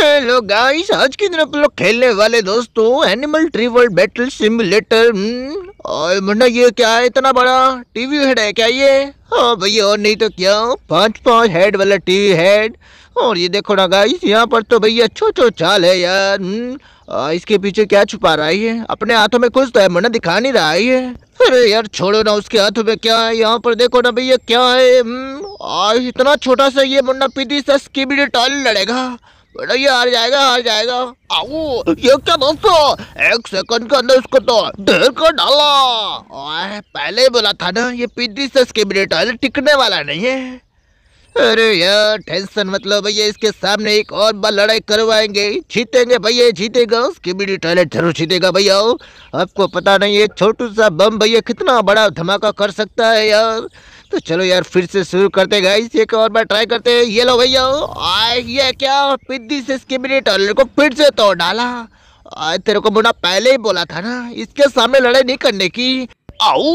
Hello guys आज के दिन अपन लोग खेलने वाले दोस्तों animal tree world battle simulator और मुन्ना ये क्या है इतना बड़ा टीवी हेड है क्या ये हाँ भैया और नहीं तो क्या पांच पांच हेड वाला टीवी हेड और ये देखो ना गाइस यहाँ पर तो भैया छो छो चाल है यार हम्म। आ, इसके पीछे क्या छुपा रहा है अपने हाथों में कुछ तो है मुन्ना दिखा नहीं रहा है अरे यार छोड़ो ना उसके हाथों में क्या है यहाँ पर देखो ना भैया क्या है हम्म। आ, इतना छोटा सा ये मुन्ना पीती सा टाल लड़ेगा बेटा ये हार जाएगा हार जाएगा आओ ये क्या दोस्तों एक सेकंड के अंदर इसको तो ढेर कर डाला और पहले ही बोला था ना ये पीटी से इसके ब्रेटर टिकने वाला नहीं है अरे यार टेंशन मतलब भैया इसके सामने एक और बार लड़ाई करवाएंगे जीतेंगे भैया जीतेगा उसकी बीडी टॉयलेट जरूर जीतेगा भैया आपको पता नहीं है छोटू सा बम भैया कितना बड़ा धमाका कर सकता है यार तो चलो यार फिर से शुरू करते गाइस एक और बार ट्राई करते हैं ये लो भैया ये क्या पिद्दी से इसके मेरे टॉलर को फिर से तोड़ डाला आ, तेरे को मुना पहले ही बोला था ना इसके सामने लड़ाई नहीं करने की आओ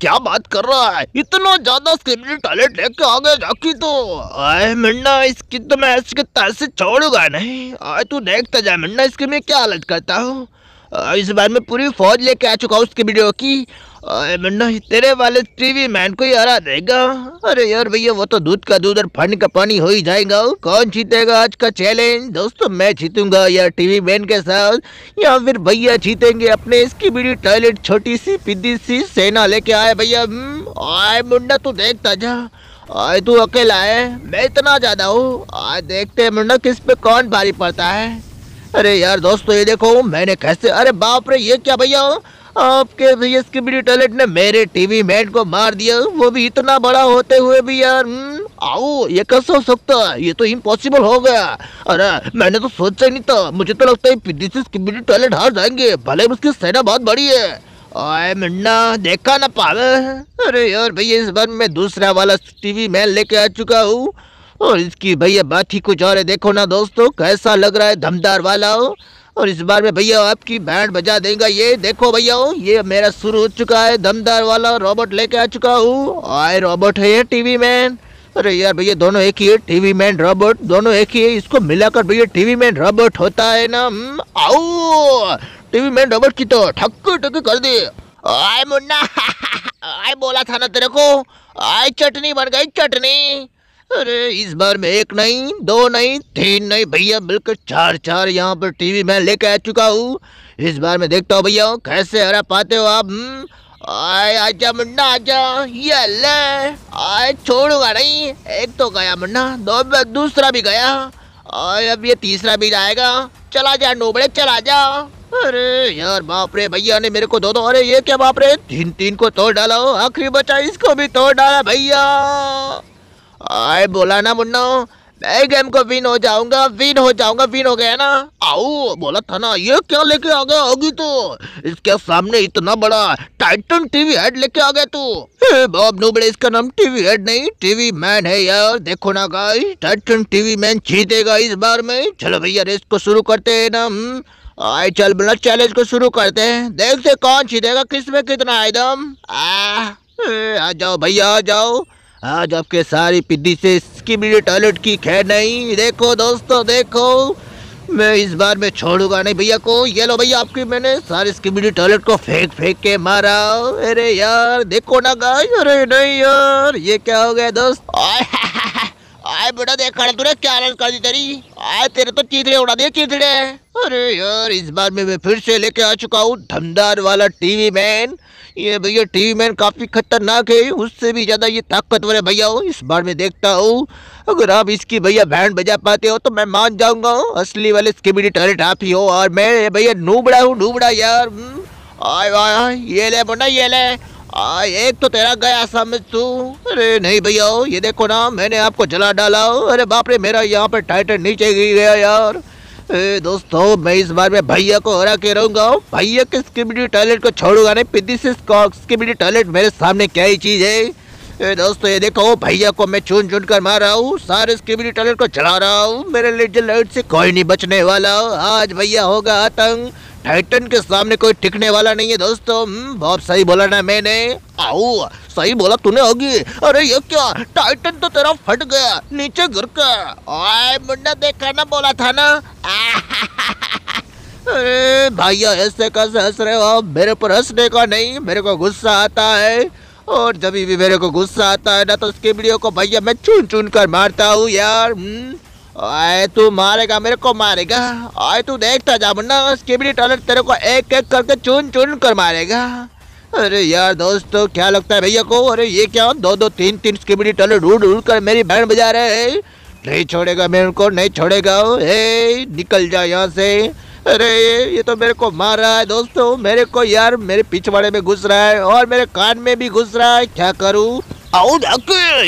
क्या बात कर रहा है इतना ज्यादा स्क्रीन टॉयलेट लेके आ गया जाकी तो आए मिन्ना इसकी तो मैं इसके तैसे छोड़ूंगा नहीं आए तू देखता तो जा मिन्ना इसके मैं क्या हालत करता हूँ इस बार मैं पूरी फौज लेके आ चुका हूँ उसकी वीडियो की मुन्ना तेरे वाले टीवी मैन को ही हरा देगा अरे यार भैया वो तो दूध का दूध और पानी का पानी हो ही जाएगा कौन जीतेगा आज का चैलेंज दोस्तों मैं जीतूंगा यार टीवी मैन के साथ या फिर भैया जीतेंगे अपने इसकी बीड़ी टॉयलेट छोटी सी पिद्दी सी सेना लेके आए भैया हम्म, आए मुन्ना तू देखता जा आए तू अकेला है मैं इतना ज्यादा हूँ आज देखते है मुन्ना किस पे कौन भारी पड़ता है अरे यार दोस्तों ये देखो मैंने कैसे अरे बाप रे ये क्या भैया आपके भैया की बड़ी टॉयलेट ने मेरे टीवी मैन को मार दिया वो भी इतना बड़ा होते हुए भी यार हम्म, आओ ये कैसे हो सकता है ये तो इम्पॉसिबल हो गया अरे मैंने तो सोचा ही नहीं था मुझे तो लगता है दिस इज टॉयलेट हार जाएंगे भले उसकी सेना बहुत बड़ी है आए मुन्ना देखा ना पावे अरे यार भैया इस बार मैं दूसरा वाला टीवी मैन लेके आ चुका हूँ और इसकी भैया बात ही कुछ और है देखो ना दोस्तों कैसा लग रहा है दमदार वाला हो और इस बार में भैया आपकी बैंड बजा देगा ये देखो भैया ये मेरा शुरू हो चुका है दमदार वाला रोबोट लेके आ चुका हूँ आए रोबोट है ये टीवी मैन अरे यार भैया दोनों एक ही है टीवी मैन रोबोट दोनों एक ही है इसको मिलाकर भैया टीवी मैन रोबोट होता है ना हम्म, आओ टीवी मैन रोबोट की तो ठक ठक कर दे आए मुन्ना आए बोला था ना तेरे को आए चटनी बन गई चटनी अरे इस बार में एक नहीं दो नहीं तीन नहीं भैया बिल्कुल चार चार यहाँ पर टीवी मैं लेके आ चुका हूँ इस बार में देखता हूँ भैया कैसे हरा पाते हो आप हम्म? आए आजा मुन्ना आजा ये ले आए छोड़ूंगा नहीं एक तो गया मुन्ना दो दूसरा भी गया और अब ये तीसरा भी जाएगा चला जा नोबड़े चला जा अरे यार बाप रे भैया ने मेरे को दो दो अरे ये क्या बाप रे तीन तीन को तोड़ डाला आखिरी बचा इसको भी तोड़ डाला भैया आए बोला ना मुन्ना मैं गेम को विन हो जाऊंगा विन हो जाऊंगा विन हो गया ना आओ बोला था ना ये क्या लेके आ गया होगी तो इसके सामने इतना बड़ा टाइटन टीवी हेड लेके आ गया तू बॉब बड़े इसका नाम टीवी हेड नहीं टीवी मैन है यार देखो ना गाइस टाइटन टीवी मैन जीतेगा इस बार में चलो भैया रेस को शुरू करते है ना आए चल बोला चैलेंज को शुरू करते हैं देखते कौन जीतेगा किस में कितना एकदम आ जाओ भैया आ जाओ आज आपके सारी पिद्दी से इसकी भी टॉयलेट की खैर नहीं देखो दोस्तों देखो मैं इस बार मैं छोड़ूंगा नहीं भैया को ये लो भैया आपकी मैंने सारे स्किबिडी टॉयलेट को फेंक फेंक के मारा अरे यार देखो ना गाय अरे नहीं यार ये क्या हो गया दोस्त आए बेटा देख खड़ा तूने क्या हालत कर दी तेरी आए तेरे तो चीतड़े उड़ा दिए चीतड़े अरे यार इस बार में मैं फिर से लेके आ चुका हूँ धमदार वाला टीवी मैन ये भैया टी मैन काफ़ी खतरनाक है उससे भी ज़्यादा ये ताकतवर है भैया हो इस बार में देखता हूँ अगर आप इसकी भैया बैंड बजा पाते हो तो मैं मान जाऊँगा असली वाले स्किबिडी टॉयलेट आप ही हो और मैं भैया नूबड़ा हूँ नूबड़ा यार हम्म। आए वाय ये ले बोना ये ले आ, एक तो तेरा गया समझ तू अरे नहीं भैया ये देखो ना मैंने आपको जला डाला अरे बाप रे मेरा यहाँ पर टाइटन नीचे गिर गया यार ए दोस्तों मैं इस बार में भैया को हरा के रहूंगा भैया के स्किबिडी टॉयलेट को छोड़ूंगा नहीं पिदी टॉयलेट मेरे सामने क्या ही चीज है ए दोस्तों ये देखो भैया को मैं चुन चुन कर मार रहा हूँ सारे स्क्रिमिनी टैलेंट को चला रहा हूँ मेरे लिए लाइट से कोई नहीं बचने वाला आज भैया होगा आतंक टाइटन के सामने कोई टिकने वाला नहीं है दोस्तों हम्म, बहुत सही बोला ना मैंने आओ सही बोला तूने होगी अरे ये क्या टाइटन तो तेरा फट गया नीचे गिर कर आए मुंडा देखा ना बोला था ना अरे भैया ऐसे कैसे हंस रहे हो मेरे पर हंसने का नहीं मेरे को गुस्सा आता है और जब भी मेरे को गुस्सा आता है ना तो उसके वीडियो को भैया मैं चुन चुन कर मारता हूँ यार हम्म। आए तू मारेगा मेरे को मारेगा आए तू देखता जा मुन्ना उसके भी टॉयलेट तेरे को एक एक करके चुन चुन कर मारेगा अरे यार दोस्तों क्या लगता है भैया को अरे ये क्या दो दो तीन तीन उसके भी टॉयलेट ढूंढ ढूंढ कर मेरी बहन बजा रहे हैं नहीं छोड़ेगा मैं उनको नहीं छोड़ेगा निकल जा यहाँ से अरे ये तो मेरे को मार रहा है दोस्तों मेरे को यार मेरे पिछवाड़े में घुस रहा है और मेरे कान में भी घुस रहा है क्या करूँ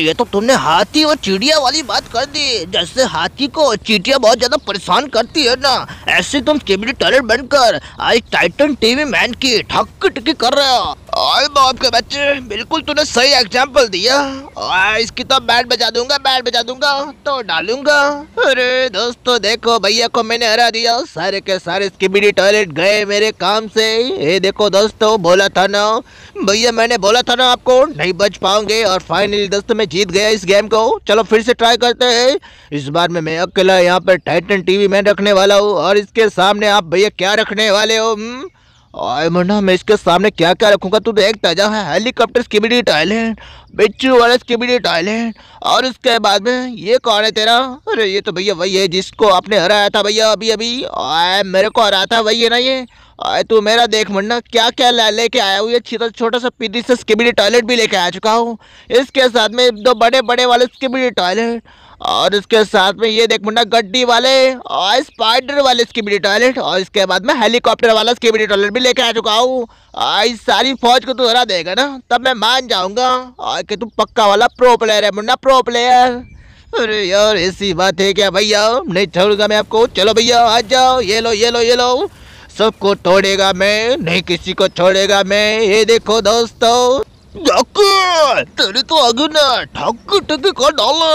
ये तो तुमने हाथी और चिड़िया वाली बात कर दी जैसे हाथी को चिटिया बहुत ज्यादा परेशान करती है ना ऐसे तुम केबली टॉयलेट बनकर आज टाइटन टीवी मैन की ठक टिकी कर रहे हो और बॉब के बच्चे बिल्कुल तूने सही एग्जांपल दिया और इसकी तो बैट बजा दूंगा बैट बजा दूंगा तो डालूंगा अरे दोस्तों देखो भैया को मैंने हरा दिया सारे के सारे इसकी बीड़ी टॉयलेट गए मेरे काम से ये देखो दोस्तों बोला था ना भैया मैंने बोला था ना आपको नहीं बच पाओगे और फाइनली दोस्तों में जीत गया इस गेम को चलो फिर से ट्राई करते है इस बार में मैं अकेला यहाँ पर टाइटन टीवी में रखने वाला हूँ और इसके सामने आप भैया क्या रखने वाले हो हुँ? हम्म? आए मरना मैं इसके सामने क्या क्या रखूँगा तू देखता जा है हेलीकॉप्टर स्किबिडी टाइलैंड बिच्छू वाला स्किबिडी टाइलैंड और उसके बाद में ये कौन है तेरा अरे ये तो भैया वही है जिसको आपने हराया था भैया अभी अभी आए मेरे को हराया था वही है ना ये आए तू मेरा देख मरना क्या क्या ले लेके आया हुई है छोटा छोटा सा पीदी से स्किबिडी टॉयलेट भी लेके आ चुका हूँ इसके साथ में दो बड़े बड़े वाले स्किबिडी टॉयलेट और इसके साथ में ये देख मुंडा गड्डी वाले और स्पाइडर वाले स्कीबडी टॉयलेट और इसके बाद में हेलीकॉप्टर वाला स्कीबडी टॉयलेट भी लेके आ चुका हूँ इस सारी फौज को तू हरा देगा ना तब मैं मान जाऊँगा और कि तू पक्का वाला प्रो प्लेयर है मुन्ना प्रो प्लेयर अरे यार ऐसी बात है क्या भैया नहीं छोड़ूंगा मैं आपको चलो भैया आ जाओ ये लो ये लो ये लो सबको तोड़ेगा मैं नहीं किसी को छोड़ेगा मैं ये देखो दोस्तों तेरी तो आगे ने ठग ठगी कर डाला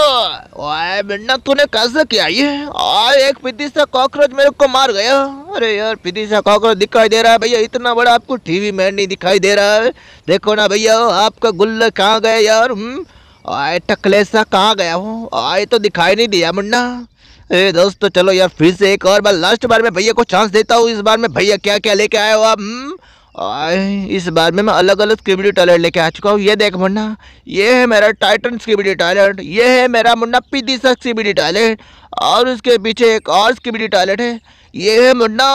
ओए मिन्ना तूने कैसे किया ये आ एक पिदीसा कॉकरोच मेरे को मार गया अरे यार पिदीसा कॉकरोच दिखाई दे रहा है भैया इतना बड़ा आपको टीवी में नहीं दिखाई दे रहा है देखो ना भैया आपका गुल्ला कहाँ गया यार हम हम्म? आए टकले सा कहाँ गया हूँ आए तो दिखाई नहीं दिया मुन्ना ए दोस्तों चलो यार फिर से एक और बार लास्ट बार में भैया को चांस देता हूँ इस बार में भैया क्या क्या लेके आया हो आप हम्म? इस बार में मैं अलग अलग स्क्रिबिडी टॉयलेट लेके आ चुका हूँ ये देख मुन्ना ये है मेरा टाइटन स्क्रिबिडी टॉयलेट ये है मेरा मुन्ना पिदीसा स्क्रिबिडी टॉयलेट और उसके पीछे एक और स्क्रिबिडी टॉयलेट है ये है मुन्ना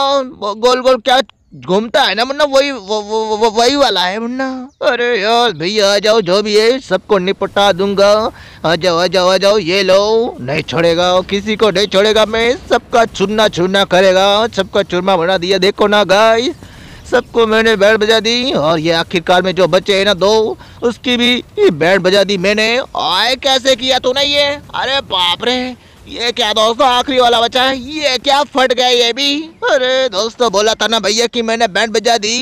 गोल गोल क्या घूमता है ना मुन्ना वही वो, वो, वो, वही वाला है मुन्ना अरे यार भैया आ जाओ जो भी है सबको निपटा दूंगा आ जाओ आ जाओ आ जाओ ये लो नहीं छोड़ेगा किसी को नहीं छोड़ेगा मैं सबका चुनना चुनना करेगा सबका चुरमा बना दिया देखो ना गाइस सबको मैंने बैंड बजा दी और ये आखिरकार में जो बच्चे हैं ना दो उसकी भी बैंड बजा दी मैंने आए कैसे किया तूने ये अरे बाप रे ये क्या दोस्तों आखिरी वाला बच्चा है ये क्या फट गया ये भी अरे दोस्तों बोला था ना भैया कि मैंने बैंड बजा दी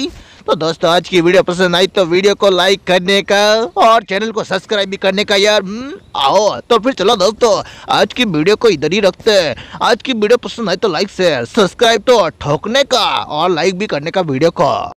तो दोस्तों आज की वीडियो पसंद आई तो वीडियो को लाइक करने का और चैनल को सब्सक्राइब भी करने का यार हम्म, आओ तो फिर चलो दोस्तों आज की वीडियो को इधर ही रखते हैं आज की वीडियो पसंद आई तो लाइक शेयर सब्सक्राइब तो ठोकने का और लाइक भी करने का वीडियो को